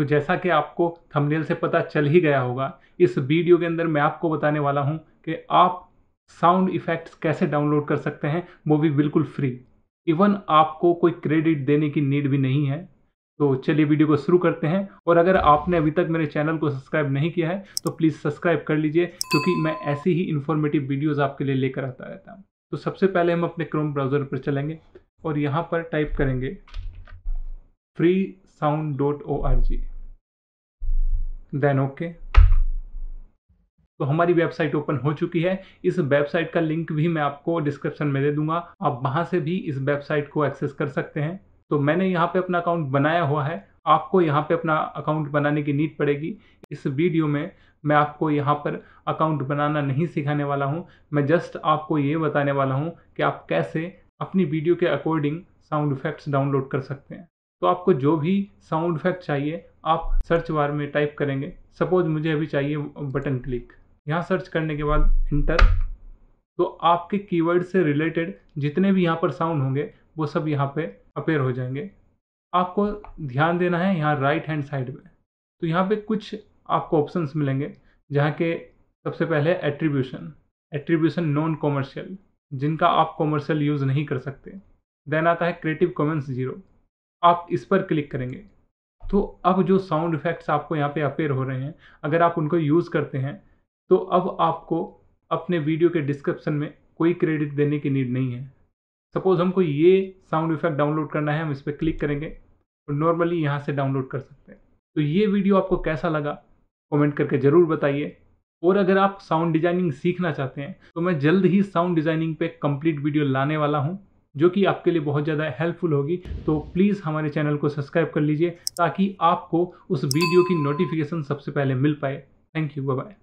तो जैसा कि आपको थंबनेल से पता चल ही गया होगा इस वीडियो के अंदर मैं आपको बताने वाला हूं कि आप साउंड इफेक्ट्स कैसे डाउनलोड कर सकते हैं वो भी बिल्कुल फ्री इवन आपको कोई क्रेडिट देने की नीड भी नहीं है तो चलिए वीडियो को शुरू करते हैं और अगर आपने अभी तक मेरे चैनल को सब्सक्राइब नहीं किया है तो प्लीज़ सब्सक्राइब कर लीजिए क्योंकि मैं ऐसी ही इन्फॉर्मेटिव वीडियोज़ आपके लिए लेकर आता रहता हूँ तो सबसे पहले हम अपने क्रोम ब्राउज़र पर चलेंगे और यहाँ पर टाइप करेंगे free sound dot O R G then okay तो हमारी वेबसाइट ओपन हो चुकी है इस वेबसाइट का लिंक भी मैं आपको डिस्क्रिप्शन में दे दूंगा आप वहां से भी इस वेबसाइट को एक्सेस कर सकते हैं तो मैंने यहाँ पे अपना अकाउंट बनाया हुआ है आपको यहाँ पे अपना अकाउंट बनाने की नीड पड़ेगी इस वीडियो में मैं आपको यहाँ पर अकाउंट बनाना नहीं सिखाने वाला हूँ मैं जस्ट आपको ये बताने वाला हूँ कि आप कैसे अपनी वीडियो के अकॉर्डिंग साउंड इफेक्ट्स डाउनलोड कर सकते हैं तो आपको जो भी साउंड इफेक्ट चाहिए आप सर्च बार में टाइप करेंगे सपोज मुझे अभी चाहिए बटन क्लिक यहाँ सर्च करने के बाद इंटर तो आपके कीवर्ड से रिलेटेड जितने भी यहाँ पर साउंड होंगे वो सब यहाँ पे अपेयर हो जाएंगे आपको ध्यान देना है यहाँ राइट हैंड साइड में तो यहाँ पे कुछ आपको ऑप्शंस मिलेंगे जहाँ के सबसे पहले एट्रीब्यूशन एट्रीब्यूशन नॉन कॉमर्शियल जिनका आप कॉमर्शियल यूज़ नहीं कर सकते देन आता है क्रिएटिव कॉमन्स जीरो आप इस पर क्लिक करेंगे तो अब जो साउंड इफ़ेक्ट्स आपको यहाँ पे अपेयर हो रहे हैं अगर आप उनको यूज़ करते हैं तो अब आपको अपने वीडियो के डिस्क्रिप्शन में कोई क्रेडिट देने की नीड नहीं है सपोज़ हमको ये साउंड इफ़ेक्ट डाउनलोड करना है हम इस पर क्लिक करेंगे और तो नॉर्मली यहाँ से डाउनलोड कर सकते हैं तो ये वीडियो आपको कैसा लगा कॉमेंट करके ज़रूर बताइए और अगर आप साउंड डिज़ाइनिंग सीखना चाहते हैं तो मैं जल्द ही साउंड डिज़ाइनिंग पे कंप्लीट वीडियो लाने वाला हूँ जो कि आपके लिए बहुत ज़्यादा हेल्पफुल होगी तो प्लीज़ हमारे चैनल को सब्सक्राइब कर लीजिए ताकि आपको उस वीडियो की नोटिफिकेशन सबसे पहले मिल पाए थैंक यू बाय